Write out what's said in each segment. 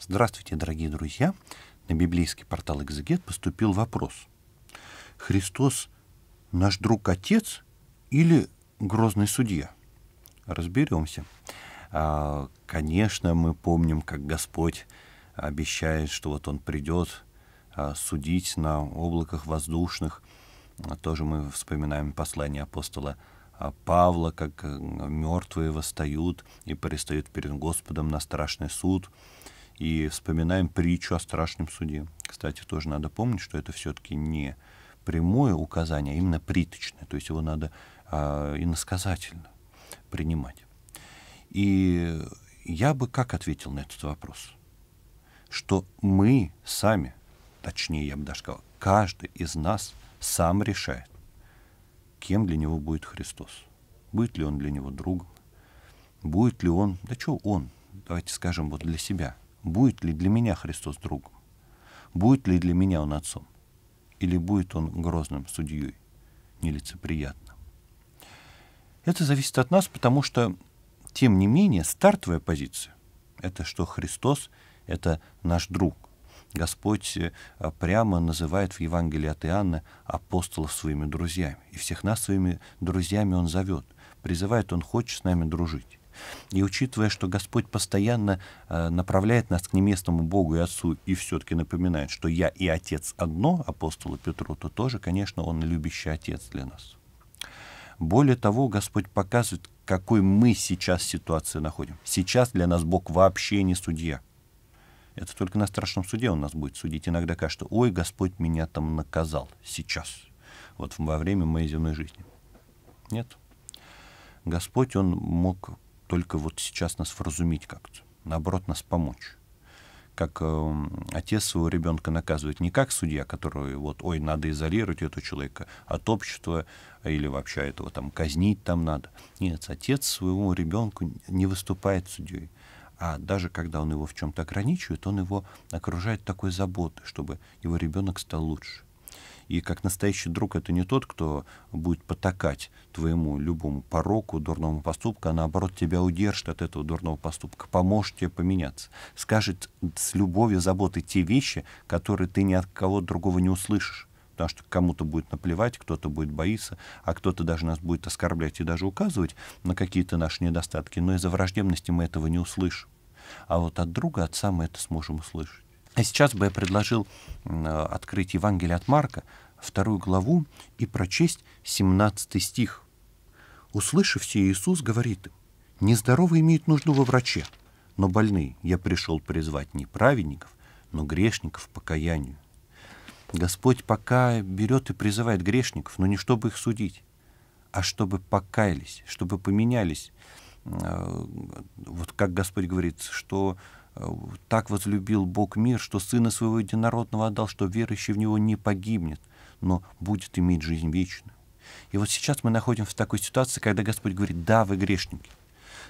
Здравствуйте, дорогие друзья! На библейский портал «Экзегет» поступил вопрос. Христос – наш друг-отец или грозный судья? Разберемся. А, конечно, мы помним, как Господь обещает, что вот Он придет а, судить на облаках воздушных. А, тоже мы вспоминаем послание апостола Павла, как э, мертвые восстают и предстают перед Господом на страшный суд – и вспоминаем притчу о страшном суде. Кстати, тоже надо помнить, что это все-таки не прямое указание, а именно приточное, то есть его надо а, иносказательно принимать. И я бы как ответил на этот вопрос? Что мы сами, точнее, я бы даже сказал, каждый из нас сам решает, кем для него будет Христос. Будет ли он для него другом? Будет ли он, да что он, давайте скажем, вот для себя – будет ли для меня Христос другом? Будет ли для меня Он отцом? Или будет Он грозным судьей, нелицеприятным? Это зависит от нас, потому что, тем не менее, стартовая позиция — это что Христос — это наш друг. Господь э, прямо называет в Евангелии от Иоанна апостолов своими друзьями. И всех нас своими друзьями Он зовет. Призывает Он, хочет с нами дружить. И учитывая, что Господь постоянно э, направляет нас к неместному Богу и Отцу, и все-таки напоминает, что я и Отец одно, апостолу Петру, то тоже, конечно, Он любящий Отец для нас. Более того, Господь показывает, какой мы сейчас ситуации находим. Сейчас для нас Бог вообще не судья. Это только на страшном суде он нас будет судить. Иногда кажется, ой, Господь меня там наказал сейчас, вот во время моей земной жизни. Нет. Господь, он мог только вот сейчас нас вразумить как-то, наоборот, нас помочь. Как э, отец своего ребенка наказывает не как судья, который вот, ой, надо изолировать этого человека от общества а или вообще этого там казнить там надо. Нет, отец своему ребенку не выступает судьей. А даже когда он его в чем-то ограничивает, он его окружает такой заботой, чтобы его ребенок стал лучше. И как настоящий друг это не тот, кто будет потакать твоему любому пороку, дурному поступку, а наоборот тебя удержит от этого дурного поступка, поможет тебе поменяться, скажет с любовью, заботой те вещи, которые ты ни от кого другого не услышишь потому что кому-то будет наплевать, кто-то будет боиться, а кто-то даже нас будет оскорблять и даже указывать на какие-то наши недостатки, но из-за враждебности мы этого не услышим. А вот от друга, отца мы это сможем услышать. А сейчас бы я предложил э, открыть Евангелие от Марка, вторую главу, и прочесть 17 стих. «Услышав все, Иисус говорит им, нездоровые имеют нужду во враче, но больные. Я пришел призвать не праведников, но грешников к покаянию». Господь пока берет и призывает грешников, но не чтобы их судить, а чтобы покаялись, чтобы поменялись. Э, вот как Господь говорит, что так возлюбил Бог мир, что Сына Своего Единородного отдал, что верующий в Него не погибнет, но будет иметь жизнь вечную. И вот сейчас мы находимся в такой ситуации, когда Господь говорит, да, вы грешники,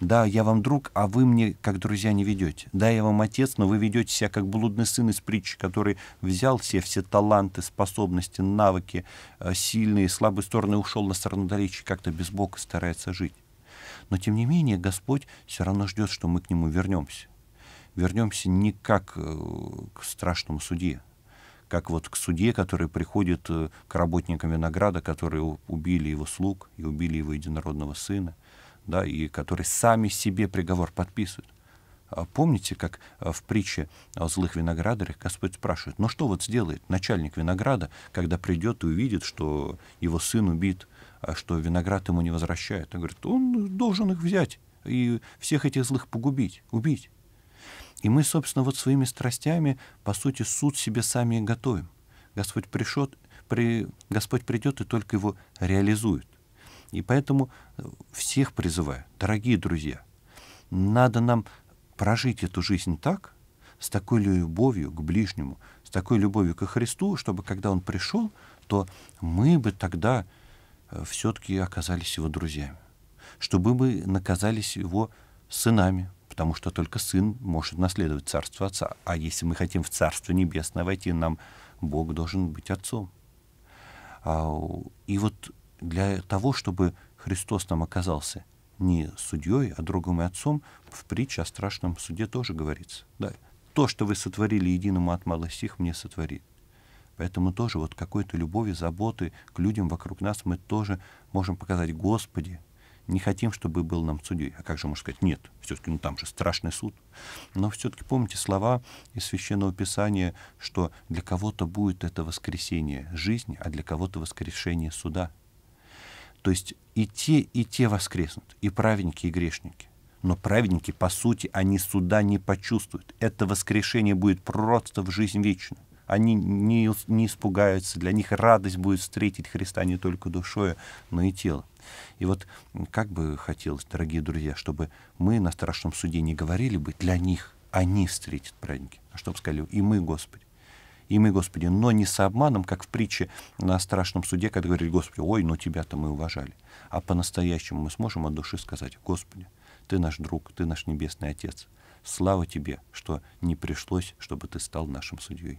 да, я вам друг, а вы мне как друзья не ведете. Да, я вам отец, но вы ведете себя как блудный сын из притчи, который взял все, все таланты, способности, навыки, э, сильные, слабые стороны, ушел на сторону далече, как-то без Бога старается жить. Но тем не менее Господь все равно ждет, что мы к Нему вернемся вернемся не как э, к страшному судье, как вот к судье, который приходит э, к работникам винограда, которые убили его слуг и убили его единородного сына, да, и которые сами себе приговор подписывают. А помните, как э, в притче о злых виноградарях Господь спрашивает, ну что вот сделает начальник винограда, когда придет и увидит, что его сын убит, а что виноград ему не возвращает?" Он говорит, он должен их взять и всех этих злых погубить, убить. И мы, собственно, вот своими страстями, по сути, суд себе сами и готовим. Господь, пришет, при, Господь придет и только его реализует. И поэтому э, всех призываю, дорогие друзья, надо нам прожить эту жизнь так, с такой любовью к ближнему, с такой любовью ко Христу, чтобы когда Он пришел, то мы бы тогда э, все-таки оказались Его друзьями, чтобы мы наказались Его сынами, потому что только сын может наследовать царство отца. А если мы хотим в царство небесное войти, нам Бог должен быть отцом. А, и вот для того, чтобы Христос нам оказался не судьей, а другом и отцом, в притче о страшном суде тоже говорится. Да, то, что вы сотворили единому от малых стих, мне сотворит. Поэтому тоже вот какой-то любови, заботы к людям вокруг нас мы тоже можем показать, Господи, не хотим, чтобы был нам судей. А как же можно сказать, нет, все-таки ну, там же страшный суд. Но все-таки помните слова из Священного Писания, что для кого-то будет это воскресение жизни, а для кого-то воскрешение суда. То есть и те, и те воскреснут, и праведники, и грешники. Но праведники, по сути, они суда не почувствуют. Это воскрешение будет просто в жизнь вечную они не, не испугаются, для них радость будет встретить Христа не только душою, но и телом. И вот как бы хотелось, дорогие друзья, чтобы мы на страшном суде не говорили бы для них, они встретят праздники, а чтобы сказали, и мы, Господи, и мы, Господи, но не с обманом, как в притче на страшном суде, когда говорили, Господи, ой, но ну тебя-то мы уважали. А по-настоящему мы сможем от души сказать, Господи, Ты наш друг, Ты наш небесный Отец. Слава Тебе, что не пришлось, чтобы Ты стал нашим судьей.